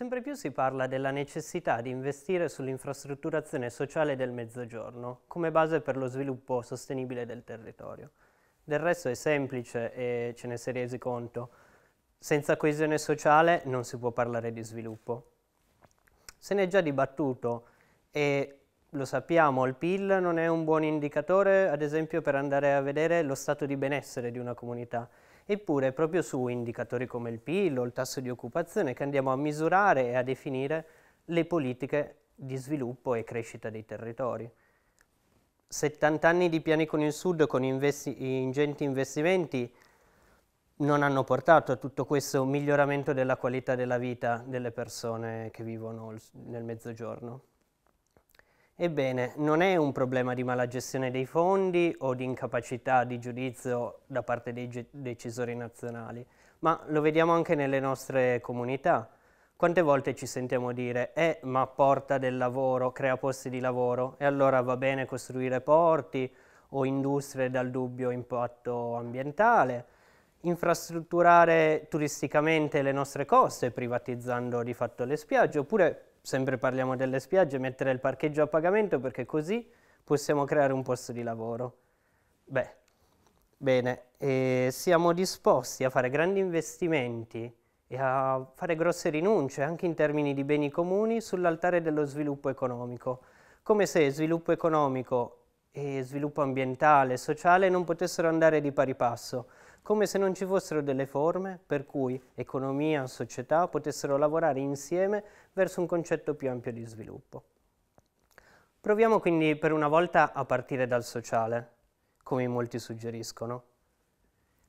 Sempre più si parla della necessità di investire sull'infrastrutturazione sociale del Mezzogiorno come base per lo sviluppo sostenibile del territorio. Del resto è semplice e ce ne si resi conto. Senza coesione sociale non si può parlare di sviluppo. Se ne è già dibattuto e lo sappiamo, il PIL non è un buon indicatore, ad esempio, per andare a vedere lo stato di benessere di una comunità Eppure proprio su indicatori come il PIL o il tasso di occupazione che andiamo a misurare e a definire le politiche di sviluppo e crescita dei territori. 70 anni di piani con il Sud con investi ingenti investimenti non hanno portato a tutto questo miglioramento della qualità della vita delle persone che vivono nel mezzogiorno. Ebbene, non è un problema di mala gestione dei fondi o di incapacità di giudizio da parte dei decisori nazionali, ma lo vediamo anche nelle nostre comunità. Quante volte ci sentiamo dire, eh, ma porta del lavoro, crea posti di lavoro, e allora va bene costruire porti o industrie dal dubbio impatto ambientale, infrastrutturare turisticamente le nostre coste privatizzando di fatto le spiagge, oppure sempre parliamo delle spiagge, mettere il parcheggio a pagamento perché così possiamo creare un posto di lavoro. Beh, bene, e siamo disposti a fare grandi investimenti e a fare grosse rinunce anche in termini di beni comuni sull'altare dello sviluppo economico, come se sviluppo economico e sviluppo ambientale e sociale non potessero andare di pari passo come se non ci fossero delle forme per cui economia e società potessero lavorare insieme verso un concetto più ampio di sviluppo. Proviamo quindi per una volta a partire dal sociale, come molti suggeriscono.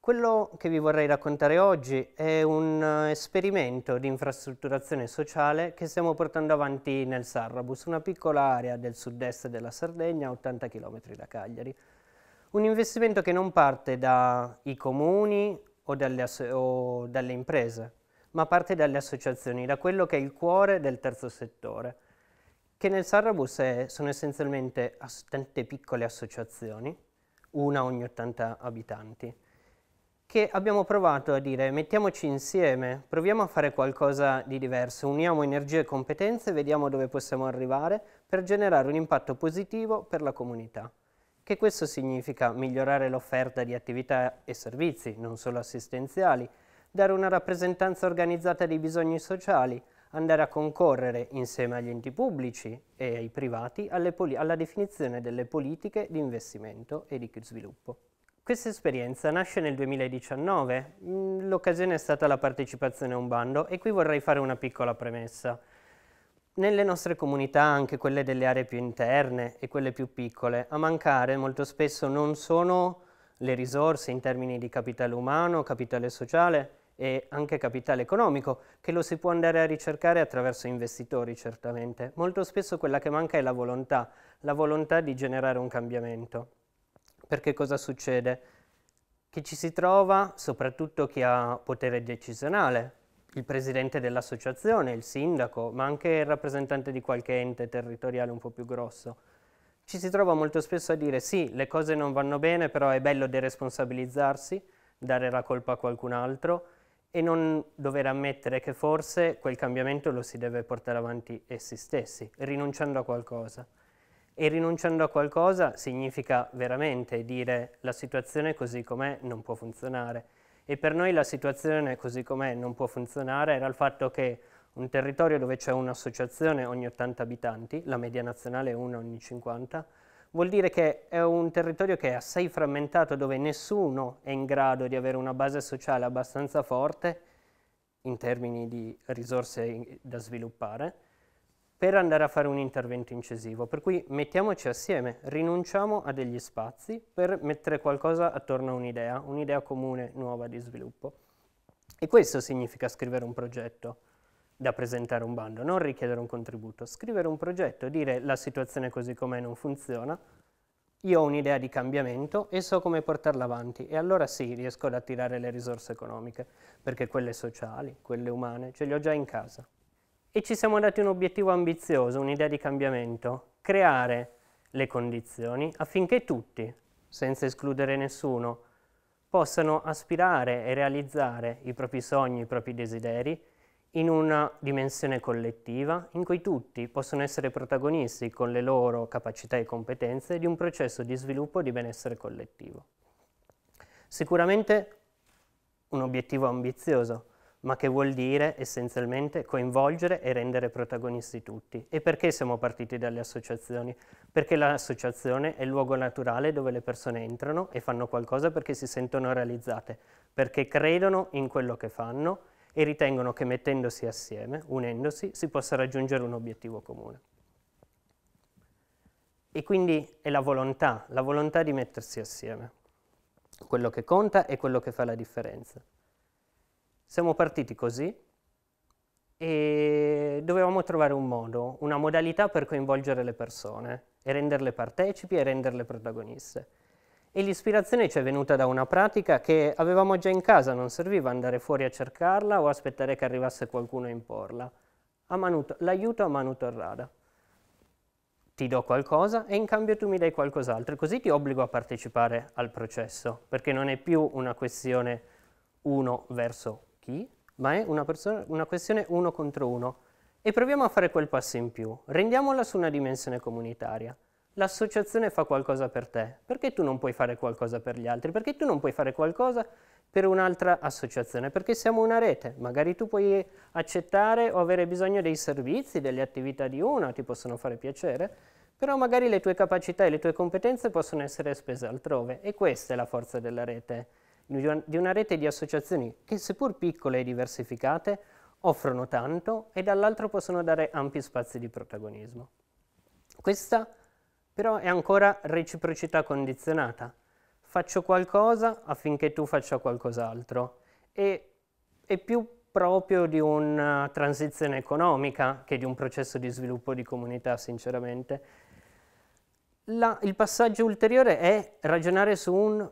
Quello che vi vorrei raccontare oggi è un eh, esperimento di infrastrutturazione sociale che stiamo portando avanti nel Sarrabus, una piccola area del sud-est della Sardegna, 80 km da Cagliari. Un investimento che non parte dai comuni o dalle, o dalle imprese, ma parte dalle associazioni, da quello che è il cuore del terzo settore, che nel Sarrabus è, sono essenzialmente tante piccole associazioni, una ogni 80 abitanti, che abbiamo provato a dire mettiamoci insieme, proviamo a fare qualcosa di diverso, uniamo energie e competenze, vediamo dove possiamo arrivare per generare un impatto positivo per la comunità che questo significa migliorare l'offerta di attività e servizi, non solo assistenziali, dare una rappresentanza organizzata dei bisogni sociali, andare a concorrere insieme agli enti pubblici e ai privati alla definizione delle politiche di investimento e di sviluppo. Questa esperienza nasce nel 2019, mm, l'occasione è stata la partecipazione a un bando e qui vorrei fare una piccola premessa. Nelle nostre comunità, anche quelle delle aree più interne e quelle più piccole, a mancare molto spesso non sono le risorse in termini di capitale umano, capitale sociale e anche capitale economico, che lo si può andare a ricercare attraverso investitori certamente. Molto spesso quella che manca è la volontà, la volontà di generare un cambiamento. Perché cosa succede? Che ci si trova, soprattutto chi ha potere decisionale, il presidente dell'associazione, il sindaco, ma anche il rappresentante di qualche ente territoriale un po' più grosso. Ci si trova molto spesso a dire sì, le cose non vanno bene, però è bello deresponsabilizzarsi, dare la colpa a qualcun altro e non dover ammettere che forse quel cambiamento lo si deve portare avanti essi stessi, rinunciando a qualcosa. E rinunciando a qualcosa significa veramente dire la situazione così com'è non può funzionare e per noi la situazione così com'è non può funzionare, era il fatto che un territorio dove c'è un'associazione ogni 80 abitanti, la media nazionale è una ogni 50, vuol dire che è un territorio che è assai frammentato, dove nessuno è in grado di avere una base sociale abbastanza forte in termini di risorse da sviluppare, per andare a fare un intervento incisivo. Per cui mettiamoci assieme, rinunciamo a degli spazi per mettere qualcosa attorno a un'idea, un'idea comune nuova di sviluppo. E questo significa scrivere un progetto da presentare un bando, non richiedere un contributo, scrivere un progetto, dire la situazione così com'è non funziona, io ho un'idea di cambiamento e so come portarla avanti e allora sì, riesco ad attirare le risorse economiche, perché quelle sociali, quelle umane, ce le ho già in casa e ci siamo dati un obiettivo ambizioso, un'idea di cambiamento, creare le condizioni affinché tutti, senza escludere nessuno, possano aspirare e realizzare i propri sogni, i propri desideri in una dimensione collettiva in cui tutti possono essere protagonisti con le loro capacità e competenze di un processo di sviluppo e di benessere collettivo. Sicuramente un obiettivo ambizioso, ma che vuol dire essenzialmente coinvolgere e rendere protagonisti tutti. E perché siamo partiti dalle associazioni? Perché l'associazione è il luogo naturale dove le persone entrano e fanno qualcosa perché si sentono realizzate, perché credono in quello che fanno e ritengono che mettendosi assieme, unendosi, si possa raggiungere un obiettivo comune. E quindi è la volontà, la volontà di mettersi assieme. Quello che conta è quello che fa la differenza. Siamo partiti così e dovevamo trovare un modo, una modalità per coinvolgere le persone e renderle partecipi e renderle protagoniste. E l'ispirazione ci è venuta da una pratica che avevamo già in casa, non serviva andare fuori a cercarla o aspettare che arrivasse qualcuno a imporla. l'aiuto a Manu Torrada. Ti do qualcosa e in cambio tu mi dai qualcos'altro, così ti obbligo a partecipare al processo, perché non è più una questione uno verso chi, ma è una, persona, una questione uno contro uno. E proviamo a fare quel passo in più. Rendiamola su una dimensione comunitaria. L'associazione fa qualcosa per te, perché tu non puoi fare qualcosa per gli altri? Perché tu non puoi fare qualcosa per un'altra associazione? Perché siamo una rete, magari tu puoi accettare o avere bisogno dei servizi, delle attività di una, ti possono fare piacere, però magari le tue capacità e le tue competenze possono essere spese altrove e questa è la forza della rete di una rete di associazioni che seppur piccole e diversificate offrono tanto e dall'altro possono dare ampi spazi di protagonismo. Questa però è ancora reciprocità condizionata. Faccio qualcosa affinché tu faccia qualcos'altro e è più proprio di una transizione economica che di un processo di sviluppo di comunità, sinceramente. La, il passaggio ulteriore è ragionare su un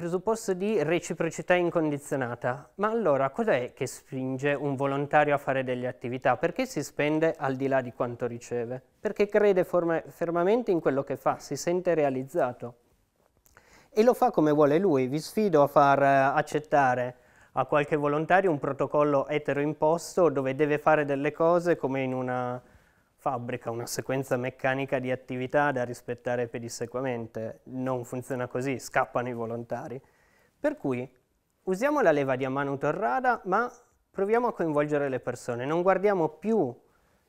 presupposto di reciprocità incondizionata. Ma allora cos'è che spinge un volontario a fare delle attività? Perché si spende al di là di quanto riceve? Perché crede fermamente in quello che fa, si sente realizzato. E lo fa come vuole lui. Vi sfido a far eh, accettare a qualche volontario un protocollo etero imposto dove deve fare delle cose come in una fabbrica una sequenza meccanica di attività da rispettare pedissequamente, non funziona così, scappano i volontari. Per cui usiamo la leva di Amano Torrada, ma proviamo a coinvolgere le persone, non guardiamo più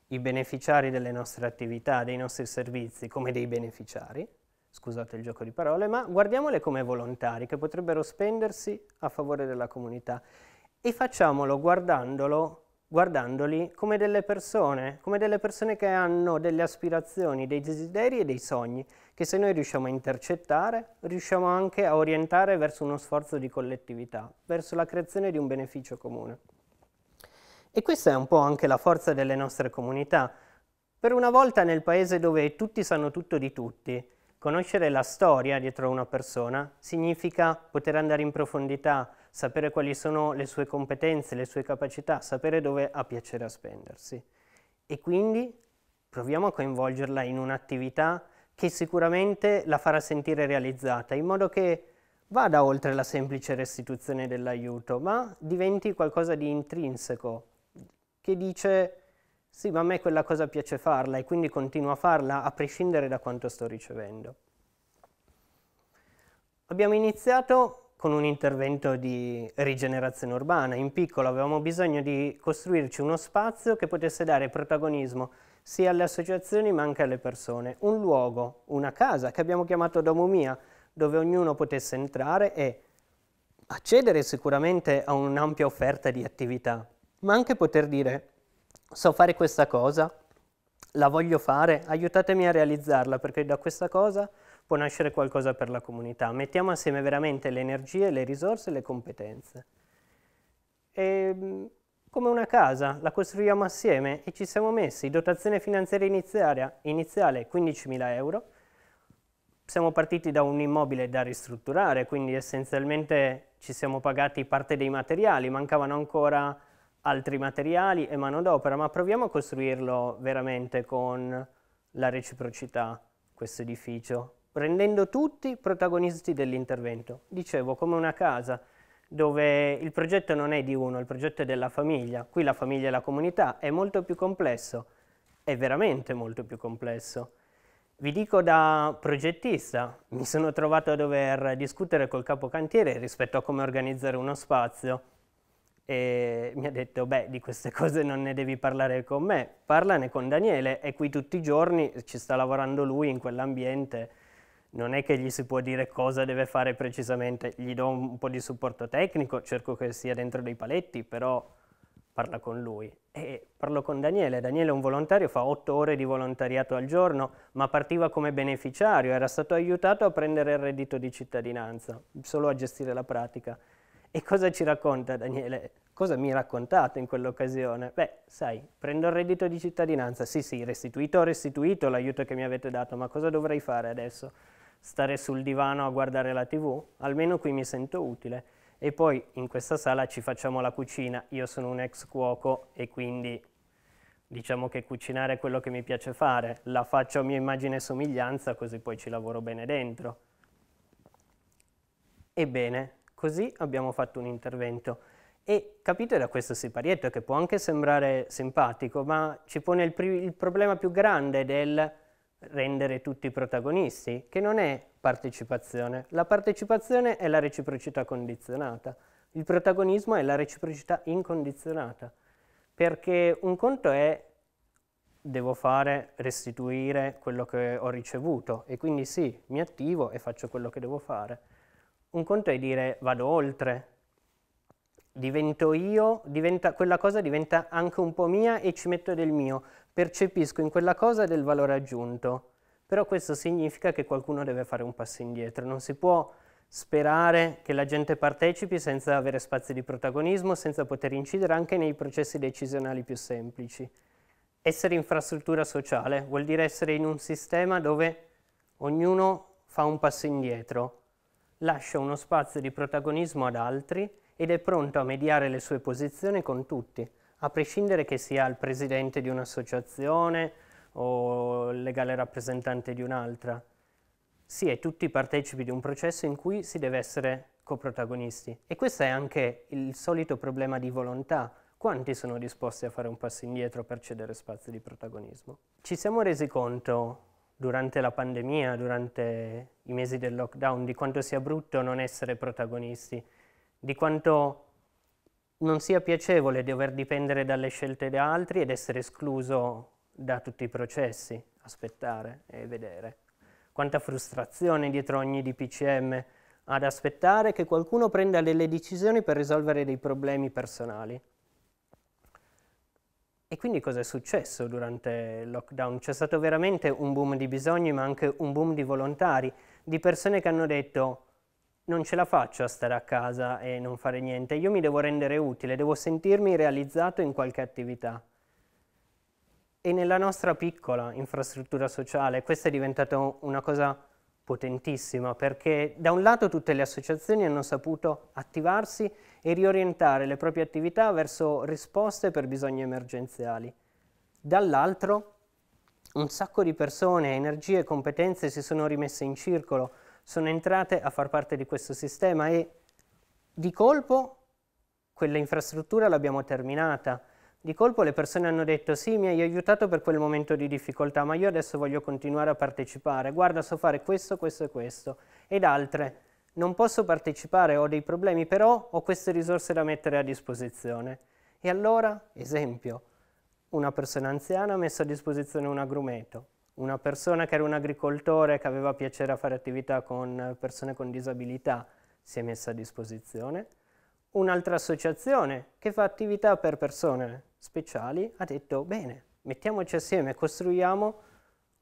i beneficiari delle nostre attività, dei nostri servizi, come dei beneficiari, scusate il gioco di parole, ma guardiamole come volontari che potrebbero spendersi a favore della comunità e facciamolo guardandolo guardandoli come delle persone, come delle persone che hanno delle aspirazioni, dei desideri e dei sogni, che se noi riusciamo a intercettare, riusciamo anche a orientare verso uno sforzo di collettività, verso la creazione di un beneficio comune. E questa è un po' anche la forza delle nostre comunità. Per una volta nel paese dove tutti sanno tutto di tutti, Conoscere la storia dietro a una persona significa poter andare in profondità, sapere quali sono le sue competenze, le sue capacità, sapere dove ha piacere a spendersi. E quindi proviamo a coinvolgerla in un'attività che sicuramente la farà sentire realizzata, in modo che vada oltre la semplice restituzione dell'aiuto, ma diventi qualcosa di intrinseco, che dice sì, ma a me quella cosa piace farla e quindi continuo a farla a prescindere da quanto sto ricevendo. Abbiamo iniziato con un intervento di rigenerazione urbana. In piccolo avevamo bisogno di costruirci uno spazio che potesse dare protagonismo sia alle associazioni ma anche alle persone. Un luogo, una casa che abbiamo chiamato Domo dove ognuno potesse entrare e accedere sicuramente a un'ampia offerta di attività, ma anche poter dire so fare questa cosa, la voglio fare, aiutatemi a realizzarla perché da questa cosa può nascere qualcosa per la comunità. Mettiamo assieme veramente le energie, le risorse e le competenze. E, ehm, come una casa, la costruiamo assieme e ci siamo messi. Dotazione finanziaria iniziale, iniziale 15.000 euro. Siamo partiti da un immobile da ristrutturare, quindi essenzialmente ci siamo pagati parte dei materiali, mancavano ancora altri materiali e manodopera, ma proviamo a costruirlo veramente con la reciprocità, questo edificio, rendendo tutti protagonisti dell'intervento. Dicevo, come una casa, dove il progetto non è di uno, il progetto è della famiglia. Qui la famiglia e la comunità è molto più complesso, è veramente molto più complesso. Vi dico da progettista, mi sono trovato a dover discutere col capocantiere rispetto a come organizzare uno spazio e mi ha detto, beh, di queste cose non ne devi parlare con me, parlane con Daniele, è qui tutti i giorni, ci sta lavorando lui in quell'ambiente, non è che gli si può dire cosa deve fare precisamente, gli do un po' di supporto tecnico, cerco che sia dentro dei paletti, però parla con lui. E parlo con Daniele, Daniele è un volontario, fa otto ore di volontariato al giorno, ma partiva come beneficiario, era stato aiutato a prendere il reddito di cittadinanza, solo a gestire la pratica. E cosa ci racconta Daniele? Cosa mi ha raccontato in quell'occasione? Beh, sai, prendo il reddito di cittadinanza, sì sì, restituito ho restituito l'aiuto che mi avete dato, ma cosa dovrei fare adesso? Stare sul divano a guardare la tv? Almeno qui mi sento utile. E poi in questa sala ci facciamo la cucina, io sono un ex cuoco e quindi diciamo che cucinare è quello che mi piace fare, la faccio a mia immagine e somiglianza così poi ci lavoro bene dentro. Ebbene, Così abbiamo fatto un intervento. E capite da questo siparietto che può anche sembrare simpatico, ma ci pone il, il problema più grande del rendere tutti protagonisti, che non è partecipazione. La partecipazione è la reciprocità condizionata. Il protagonismo è la reciprocità incondizionata, perché un conto è devo fare, restituire quello che ho ricevuto e quindi sì, mi attivo e faccio quello che devo fare un conto è dire vado oltre, divento io, diventa, quella cosa diventa anche un po' mia e ci metto del mio, percepisco in quella cosa del valore aggiunto. Però questo significa che qualcuno deve fare un passo indietro, non si può sperare che la gente partecipi senza avere spazi di protagonismo, senza poter incidere anche nei processi decisionali più semplici. Essere infrastruttura sociale vuol dire essere in un sistema dove ognuno fa un passo indietro, lascia uno spazio di protagonismo ad altri ed è pronto a mediare le sue posizioni con tutti, a prescindere che sia il presidente di un'associazione o il legale rappresentante di un'altra. Si è tutti partecipi di un processo in cui si deve essere coprotagonisti. E questo è anche il solito problema di volontà. Quanti sono disposti a fare un passo indietro per cedere spazio di protagonismo? Ci siamo resi conto durante la pandemia, durante i mesi del lockdown, di quanto sia brutto non essere protagonisti, di quanto non sia piacevole dover dipendere dalle scelte di altri ed essere escluso da tutti i processi, aspettare e vedere. Quanta frustrazione dietro ogni DPCM ad aspettare che qualcuno prenda delle decisioni per risolvere dei problemi personali. E quindi cosa è successo durante il lockdown? C'è stato veramente un boom di bisogni, ma anche un boom di volontari, di persone che hanno detto non ce la faccio a stare a casa e non fare niente, io mi devo rendere utile, devo sentirmi realizzato in qualche attività. E nella nostra piccola infrastruttura sociale questa è diventata una cosa potentissima perché da un lato tutte le associazioni hanno saputo attivarsi e riorientare le proprie attività verso risposte per bisogni emergenziali. Dall'altro un sacco di persone, energie e competenze si sono rimesse in circolo, sono entrate a far parte di questo sistema e di colpo quella infrastruttura l'abbiamo terminata di colpo le persone hanno detto sì, mi hai aiutato per quel momento di difficoltà, ma io adesso voglio continuare a partecipare, guarda so fare questo, questo e questo. Ed altre, non posso partecipare, ho dei problemi, però ho queste risorse da mettere a disposizione. E allora, esempio, una persona anziana ha messo a disposizione un agrumeto, una persona che era un agricoltore che aveva piacere a fare attività con persone con disabilità si è messa a disposizione, Un'altra associazione che fa attività per persone speciali ha detto bene, mettiamoci assieme, costruiamo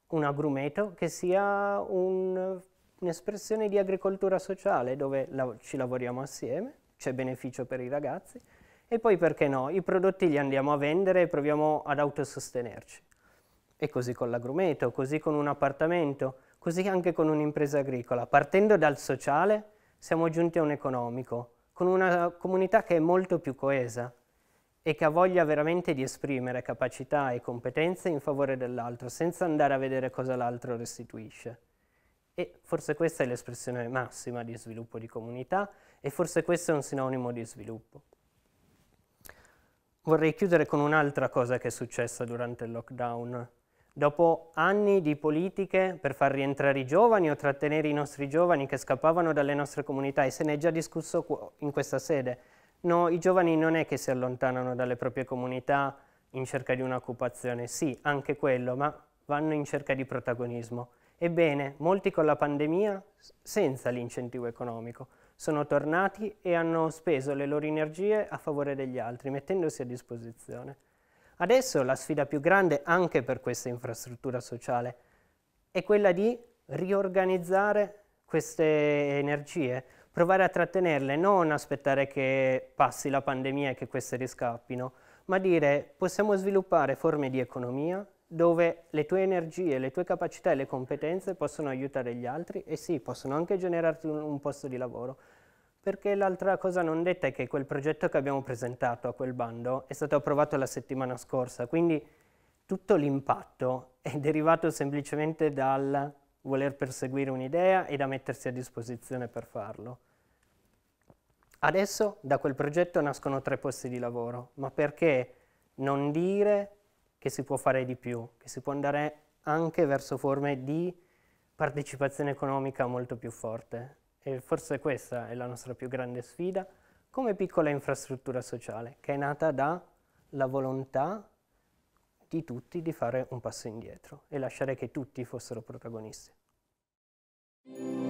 un agrumeto che sia un'espressione di agricoltura sociale dove la, ci lavoriamo assieme, c'è beneficio per i ragazzi e poi perché no, i prodotti li andiamo a vendere e proviamo ad autosostenerci. E così con l'agrumeto, così con un appartamento, così anche con un'impresa agricola. Partendo dal sociale siamo giunti a un economico, con una comunità che è molto più coesa e che ha voglia veramente di esprimere capacità e competenze in favore dell'altro, senza andare a vedere cosa l'altro restituisce. E forse questa è l'espressione massima di sviluppo di comunità e forse questo è un sinonimo di sviluppo. Vorrei chiudere con un'altra cosa che è successa durante il lockdown Dopo anni di politiche per far rientrare i giovani o trattenere i nostri giovani che scappavano dalle nostre comunità e se ne è già discusso in questa sede, no, i giovani non è che si allontanano dalle proprie comunità in cerca di un'occupazione, sì, anche quello, ma vanno in cerca di protagonismo. Ebbene, molti con la pandemia, senza l'incentivo economico, sono tornati e hanno speso le loro energie a favore degli altri, mettendosi a disposizione. Adesso la sfida più grande anche per questa infrastruttura sociale è quella di riorganizzare queste energie, provare a trattenerle, non aspettare che passi la pandemia e che queste riscappino, ma dire possiamo sviluppare forme di economia dove le tue energie, le tue capacità e le competenze possono aiutare gli altri e sì, possono anche generarti un, posto di lavoro, perché l'altra cosa non detta è che quel progetto che abbiamo presentato a quel bando è stato approvato la settimana scorsa, quindi tutto l'impatto è derivato semplicemente dal voler perseguire un'idea e da mettersi a disposizione per farlo. Adesso da quel progetto nascono tre posti di lavoro, ma perché non dire che si può fare di più, che si può andare anche verso forme di partecipazione economica molto più forte e forse questa è la nostra più grande sfida, come piccola infrastruttura sociale, che è nata dalla volontà di tutti di fare un passo indietro e lasciare che tutti fossero protagonisti.